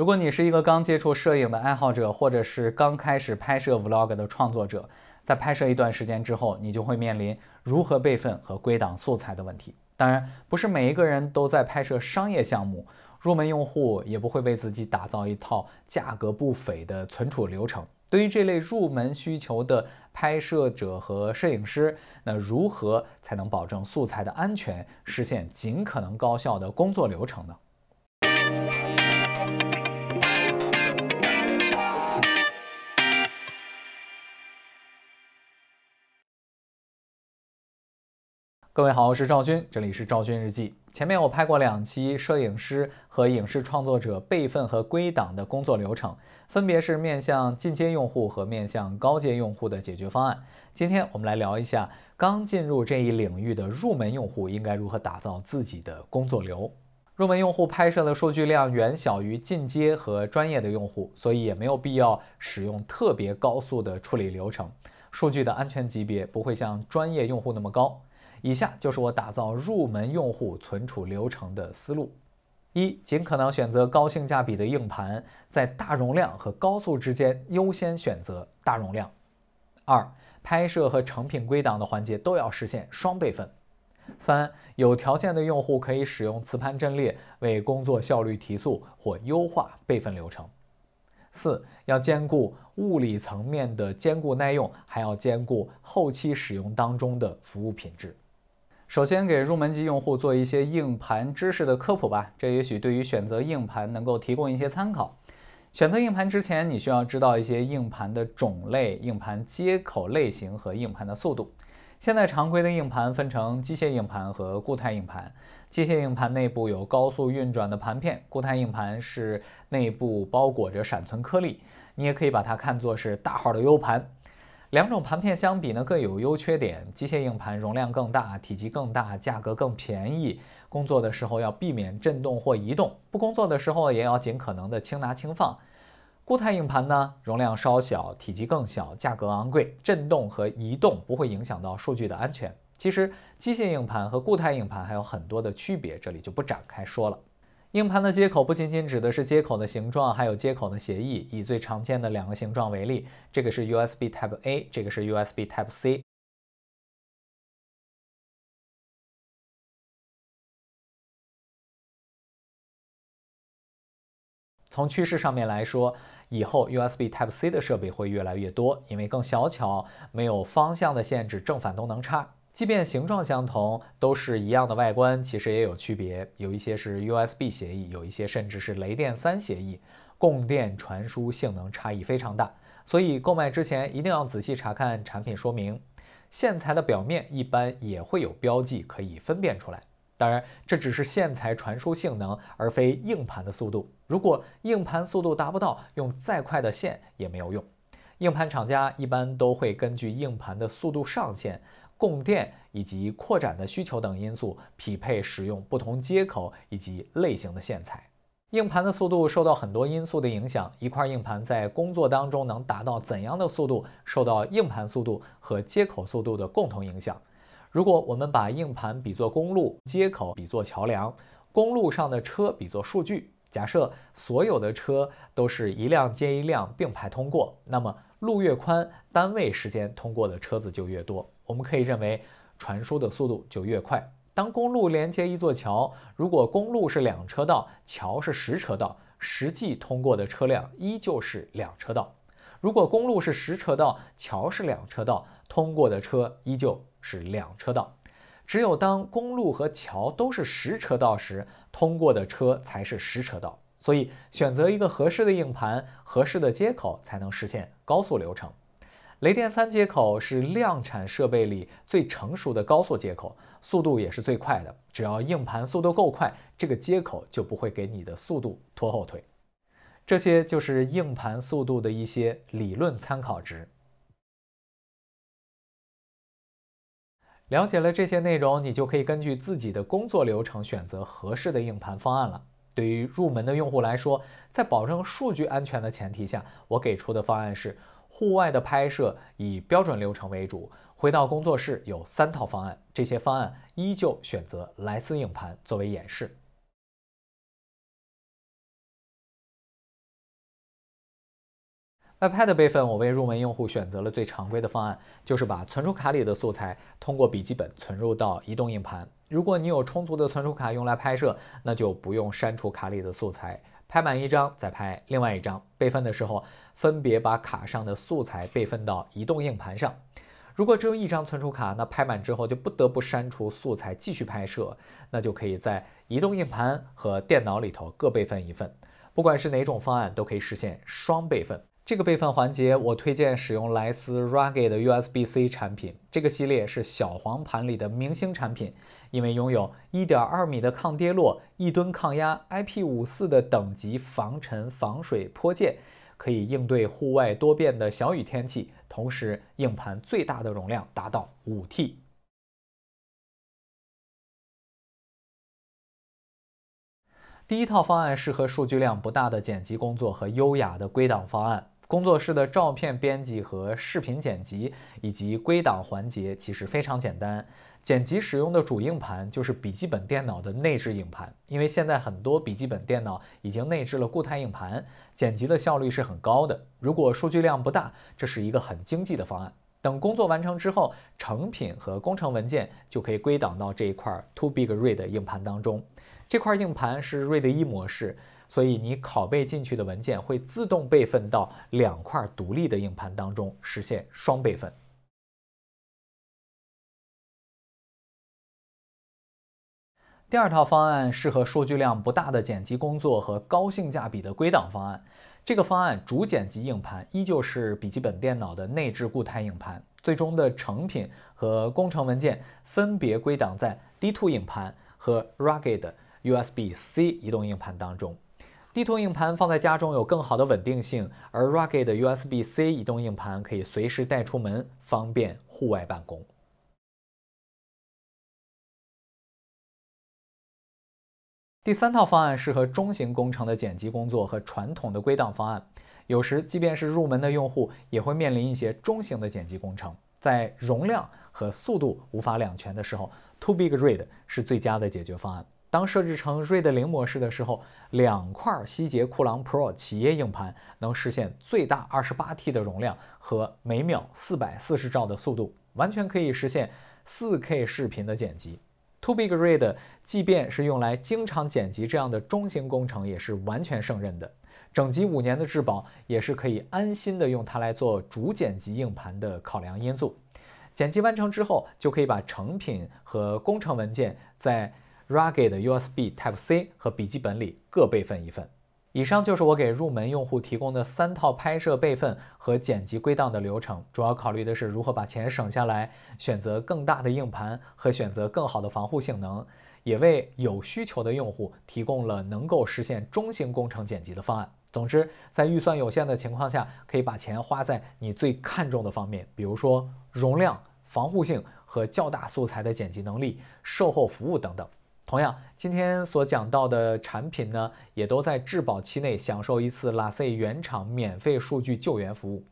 如果你是一个刚接触摄影的爱好者，或者是刚开始拍摄 vlog 的创作者，在拍摄一段时间之后，你就会面临如何备份和归档素材的问题。当然，不是每一个人都在拍摄商业项目，入门用户也不会为自己打造一套价格不菲的存储流程。对于这类入门需求的拍摄者和摄影师，那如何才能保证素材的安全，实现尽可能高效的工作流程呢？各位好，我是赵军，这里是赵军日记。前面我拍过两期摄影师和影视创作者备份和归档的工作流程，分别是面向进阶用户和面向高阶用户的解决方案。今天我们来聊一下，刚进入这一领域的入门用户应该如何打造自己的工作流。入门用户拍摄的数据量远小于进阶和专业的用户，所以也没有必要使用特别高速的处理流程。数据的安全级别不会像专业用户那么高。以下就是我打造入门用户存储流程的思路：一、尽可能选择高性价比的硬盘，在大容量和高速之间优先选择大容量；二、拍摄和成品归档的环节都要实现双备份；三、有条件的用户可以使用磁盘阵列，为工作效率提速或优化备份流程；四、要兼顾物理层面的坚固耐用，还要兼顾后期使用当中的服务品质。首先给入门级用户做一些硬盘知识的科普吧，这也许对于选择硬盘能够提供一些参考。选择硬盘之前，你需要知道一些硬盘的种类、硬盘接口类型和硬盘的速度。现在常规的硬盘分成机械硬盘和固态硬盘。机械硬盘内部有高速运转的盘片，固态硬盘是内部包裹着闪存颗粒，你也可以把它看作是大号的 U 盘。两种盘片相比呢，各有优缺点。机械硬盘容量更大，体积更大，价格更便宜。工作的时候要避免震动或移动，不工作的时候也要尽可能的轻拿轻放。固态硬盘呢，容量稍小，体积更小，价格昂贵，震动和移动不会影响到数据的安全。其实机械硬盘和固态硬盘还有很多的区别，这里就不展开说了。硬盘的接口不仅仅指的是接口的形状，还有接口的协议。以最常见的两个形状为例，这个是 USB Type A，这个是 USB Type C。从趋势上面来说，以后 USB Type C 的设备会越来越多，因为更小巧，没有方向的限制，正反都能插。即便形状相同，都是一样的外观，其实也有区别。有一些是 USB 协议，有一些甚至是雷电三协议，供电传输性能差异非常大。所以购买之前一定要仔细查看产品说明。线材的表面一般也会有标记可以分辨出来。当然，这只是线材传输性能，而非硬盘的速度。如果硬盘速度达不到，用再快的线也没有用。硬盘厂家一般都会根据硬盘的速度上限。供电以及扩展的需求等因素，匹配使用不同接口以及类型的线材。硬盘的速度受到很多因素的影响，一块硬盘在工作当中能达到怎样的速度，受到硬盘速度和接口速度的共同影响。如果我们把硬盘比作公路，接口比作桥梁，公路上的车比作数据，假设所有的车都是一辆接一辆并排通过，那么。路越宽，单位时间通过的车子就越多，我们可以认为传输的速度就越快。当公路连接一座桥，如果公路是两车道，桥是十车道，实际通过的车辆依旧是两车道；如果公路是十车道，桥是两车道，通过的车依旧是两车道。只有当公路和桥都是十车道时，通过的车才是十车道。所以，选择一个合适的硬盘、合适的接口，才能实现高速流程。雷电三接口是量产设备里最成熟的高速接口，速度也是最快的。只要硬盘速度够快，这个接口就不会给你的速度拖后腿。这些就是硬盘速度的一些理论参考值。了解了这些内容，你就可以根据自己的工作流程选择合适的硬盘方案了。对于入门的用户来说，在保证数据安全的前提下，我给出的方案是：户外的拍摄以标准流程为主，回到工作室有三套方案。这些方案依旧选择莱斯硬盘作为演示。iPad 备份，我为入门用户选择了最常规的方案，就是把存储卡里的素材通过笔记本存入到移动硬盘。如果你有充足的存储卡用来拍摄，那就不用删除卡里的素材，拍满一张再拍另外一张。备份的时候，分别把卡上的素材备份到移动硬盘上。如果只有一张存储卡，那拍满之后就不得不删除素材继续拍摄，那就可以在移动硬盘和电脑里头各备份一份。不管是哪种方案，都可以实现双备份。这个备份环节，我推荐使用莱斯 Rugged USB C 产品，这个系列是小黄盘里的明星产品。因为拥有1.2米的抗跌落、一吨抗压、IP54 的等级防尘防水泼溅，可以应对户外多变的小雨天气。同时，硬盘最大的容量达到 5T。第一套方案适合数据量不大的剪辑工作和优雅的归档方案。工作室的照片编辑和视频剪辑以及归档环节其实非常简单。剪辑使用的主硬盘就是笔记本电脑的内置硬盘，因为现在很多笔记本电脑已经内置了固态硬盘，剪辑的效率是很高的。如果数据量不大，这是一个很经济的方案。等工作完成之后，成品和工程文件就可以归档到这一块 To Big r e a d 硬盘当中。这块硬盘是 r e a d 一模式。所以你拷贝进去的文件会自动备份到两块独立的硬盘当中，实现双备份。第二套方案适合数据量不大的剪辑工作和高性价比的归档方案。这个方案主剪辑硬盘依旧是笔记本电脑的内置固态硬盘，最终的成品和工程文件分别归档在 D2 硬盘和 Rugged USB C 移动硬盘当中。地图硬盘放在家中有更好的稳定性，而 rugged USB-C 移动硬盘可以随时带出门，方便户外办公。第三套方案适合中型工程的剪辑工作和传统的归档方案。有时，即便是入门的用户也会面临一些中型的剪辑工程，在容量和速度无法两全的时候，To Big r e a d 是最佳的解决方案。当设置成 r 锐的零模式的时候，两块希捷酷狼 Pro 企业硬盘能实现最大二十八 T 的容量和每秒四百四十兆的速度，完全可以实现四 K 视频的剪辑。To B i g r a d 即便是用来经常剪辑这样的中型工程，也是完全胜任的。整机五年的质保，也是可以安心的用它来做主剪辑硬盘的考量因素。剪辑完成之后，就可以把成品和工程文件在 Rugged USB Type C 和笔记本里各备份一份。以上就是我给入门用户提供的三套拍摄备份和剪辑归档的流程，主要考虑的是如何把钱省下来，选择更大的硬盘和选择更好的防护性能，也为有需求的用户提供了能够实现中型工程剪辑的方案。总之，在预算有限的情况下，可以把钱花在你最看重的方面，比如说容量、防护性和较大素材的剪辑能力、售后服务等等。同样，今天所讲到的产品呢，也都在质保期内享受一次 l a s i e 原厂免费数据救援服务。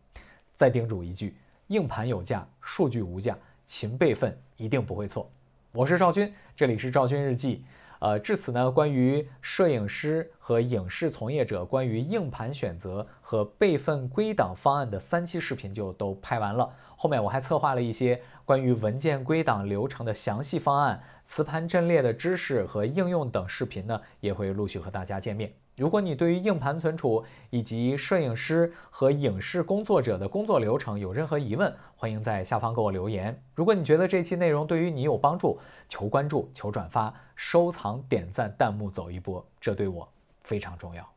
再叮嘱一句：硬盘有价，数据无价，勤备份一定不会错。我是赵军，这里是赵军日记。呃，至此呢，关于摄影师和影视从业者关于硬盘选择和备份归档方案的三期视频就都拍完了。后面我还策划了一些关于文件归档流程的详细方案、磁盘阵列的知识和应用等视频呢，也会陆续和大家见面。如果你对于硬盘存储以及摄影师和影视工作者的工作流程有任何疑问，欢迎在下方给我留言。如果你觉得这期内容对于你有帮助，求关注、求转发、收藏、点赞、弹幕走一波，这对我非常重要。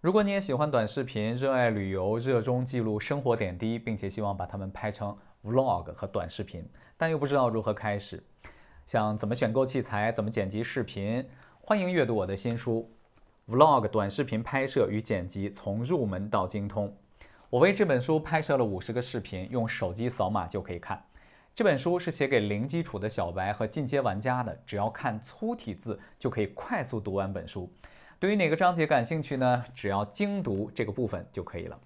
如果你也喜欢短视频、热爱旅游、热衷记录生活点滴，并且希望把它们拍成 vlog 和短视频，但又不知道如何开始，想怎么选购器材、怎么剪辑视频，欢迎阅读我的新书。Vlog 短视频拍摄与剪辑从入门到精通，我为这本书拍摄了五十个视频，用手机扫码就可以看。这本书是写给零基础的小白和进阶玩家的，只要看粗体字就可以快速读完本书。对于哪个章节感兴趣呢？只要精读这个部分就可以了。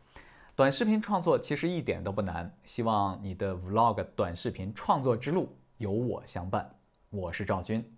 短视频创作其实一点都不难，希望你的 Vlog 短视频创作之路有我相伴。我是赵军。